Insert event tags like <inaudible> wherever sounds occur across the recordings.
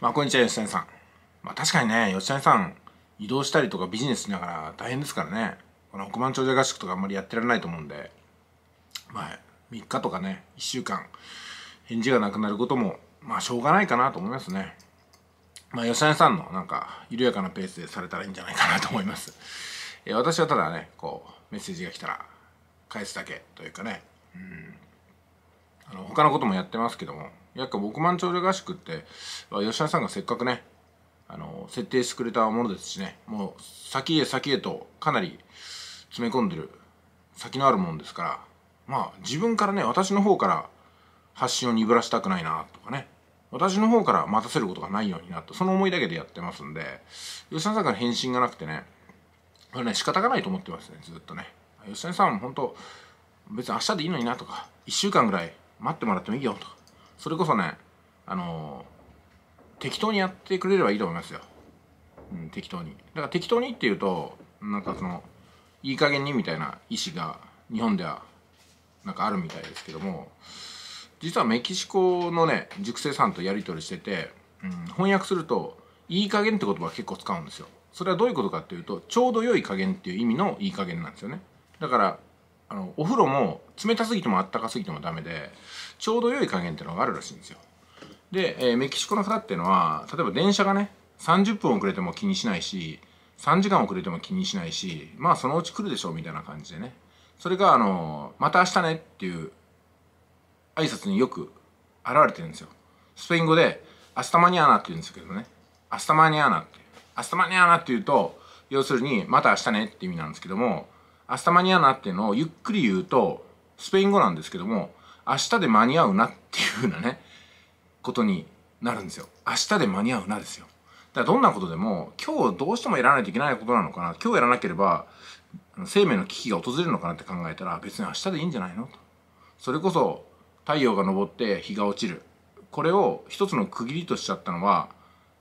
まあ、こんにちは、吉谷さん。まあ、確かにね、吉谷さん、移動したりとかビジネスしながら大変ですからね。この北万長者合宿とかあんまりやってられないと思うんで、まあ、3日とかね、1週間、返事がなくなることも、まあ、しょうがないかなと思いますね。まあ、吉谷さんのなんか、緩やかなペースでされたらいいんじゃないかなと思います。え私はただね、こう、メッセージが来たら、返すだけというかね、うん。あの、他のこともやってますけども、やっぱ僕万長女合宿って、吉田さんがせっかくね、あの、設定してくれたものですしね、もう先へ先へとかなり詰め込んでる、先のあるもんですから、まあ自分からね、私の方から発信を鈍らしたくないなとかね、私の方から待たせることがないようになと、その思いだけでやってますんで、吉田さんから返信がなくてね、これね、仕方がないと思ってますね、ずっとね。吉田さん本当、別に明日でいいのになとか、1週間ぐらい待ってもらってもいいよとか、それこそねあの適当にやってくれればいいと思いますよ、うん、適当にだから適当にっていうとなんかそのいい加減にみたいな意思が日本ではなんかあるみたいですけども実はメキシコのね熟成さんとやり取りしてて、うん、翻訳すると「いい加減って言葉結構使うんですよそれはどういうことかっていうとちょうど良い加減っていう意味のいい加減なんですよねだからあのお風呂も冷たすぎてもあったかすぎてもダメでちょうど良い加減っていうのがあるらしいんですよで、えー、メキシコの方っていうのは例えば電車がね30分遅れても気にしないし3時間遅れても気にしないしまあそのうち来るでしょうみたいな感じでねそれがあのまた明日ねっていう挨拶によく現れてるんですよスペイン語で「アスタマニアナ」って言うんですけどね「アスタマニアナ」って「アスタマニアナ」って言うと要するに「また明日ね」って意味なんですけども明日間に合うなっていうのをゆっくり言うと、スペイン語なんですけども、明日で間に合うなっていうふうなね、ことになるんですよ。明日で間に合うなですよ。だからどんなことでも、今日どうしてもやらないといけないことなのかな、今日やらなければ、生命の危機が訪れるのかなって考えたら、別に明日でいいんじゃないのと。それこそ、太陽が昇って日が落ちる。これを一つの区切りとしちゃったのは、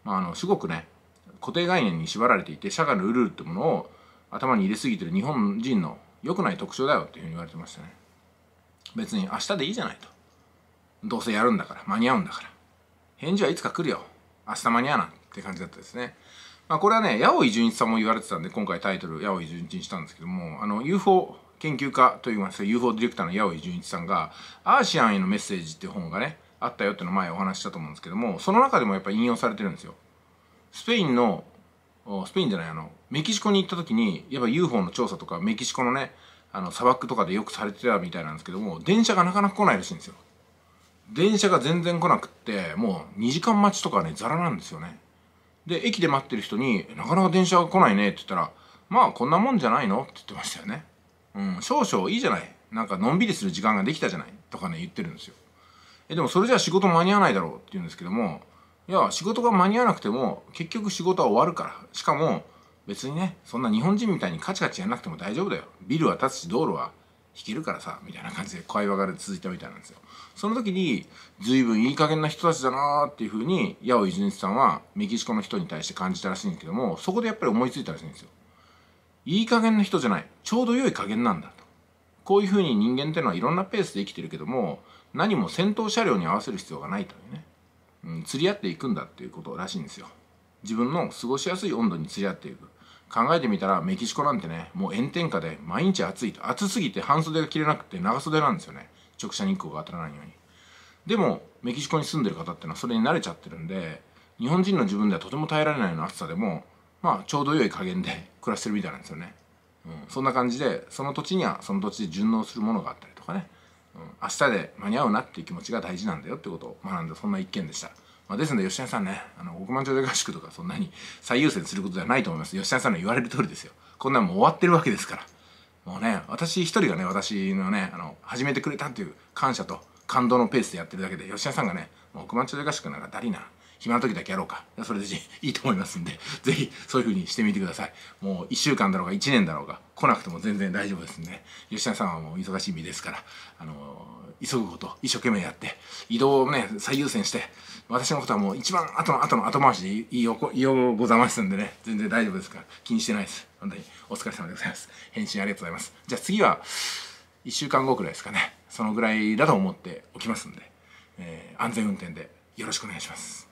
まあ、あの、すごくね、固定概念に縛られていて、社会のルールってものを頭に入れすぎてる日本人の良くない特徴だよっていうふうに言われてましたね別に明日でいいじゃないとどうせやるんだから間に合うんだから返事はいつか来るよ明日間に合わないって感じだったですねまあこれはね八尾伊純一さんも言われてたんで今回タイトル八尾伊純一にしたんですけどもあの UFO 研究家といいますか UFO ディレクターの八尾伊純一さんが「アーシアンへのメッセージ」っていう本がねあったよっての前お話したと思うんですけどもその中でもやっぱ引用されてるんですよスペインのスペインじゃないあのメキシコに行った時にやっぱ UFO の調査とかメキシコのねあの砂漠とかでよくされてたみたいなんですけども電車がなかなか来ないらしいんですよ電車が全然来なくってもう2時間待ちとかねザラなんですよねで駅で待ってる人に「なかなか電車が来ないね」って言ったら「まあこんなもんじゃないの?」って言ってましたよねうん少々いいじゃないなんかのんびりする時間ができたじゃないとかね言ってるんですよえでもそれじゃあ仕事間に合わないだろうって言うんですけどもいや仕事が間に合わなくても結局仕事は終わるからしかも別にねそんな日本人みたいにカチカチやんなくても大丈夫だよビルは建つし道路は引けるからさみたいな感じで会話が続いたみたいなんですよその時に随分いい加減な人たちだなーっていうふうに矢尾泉さんはメキシコの人に対して感じたらしいんですけどもそこでやっぱり思いついたらしいんですよいい加減な人じゃないちょうど良い加減なんだとこういうふうに人間ってのはいろんなペースで生きてるけども何も戦闘車両に合わせる必要がないというねうん、釣り合っていくんだっていうことらしいんですよ自分の過ごしやすい温度に釣り合っていく考えてみたらメキシコなんてねもう炎天下で毎日暑いと暑すぎて半袖が着れなくて長袖なんですよね直射日光が当たらないようにでもメキシコに住んでる方ってのはそれに慣れちゃってるんで日本人の自分ではとても耐えられないような暑さでもまあちょうど良い加減で <laughs> 暮らしてるみたいなんですよね、うん、そんな感じでその土地にはその土地で順応するものがあったりとかねうん、明日で間に合うなっていう気持ちが大事なんだよってことを学んだそんな一件でした。まあ、ですので吉田さんね、あの億万長者合宿とかそんなに <laughs> 最優先することではないと思います。吉田さんの言われる通りですよ。こんなんもう終わってるわけですから。もうね、私一人がね、私のね、あの始めてくれたっていう感謝と感動のペースでやってるだけで、吉田さんがね、億万長者合宿なんかだりな暇な時だけやろうかそれでいいと思いますんで是非そういう風にしてみてくださいもう1週間だろうが1年だろうが来なくても全然大丈夫ですんで吉田さんはもう忙しい身ですからあの急ぐこと一生懸命やって移動をね最優先して私のことはもう一番後の後の後回しでいいよいよございますんでね全然大丈夫ですから気にしてないです本当にお疲れ様でございます返信ありがとうございますじゃあ次は1週間後くらいですかねそのぐらいだと思っておきますんで、えー、安全運転でよろしくお願いします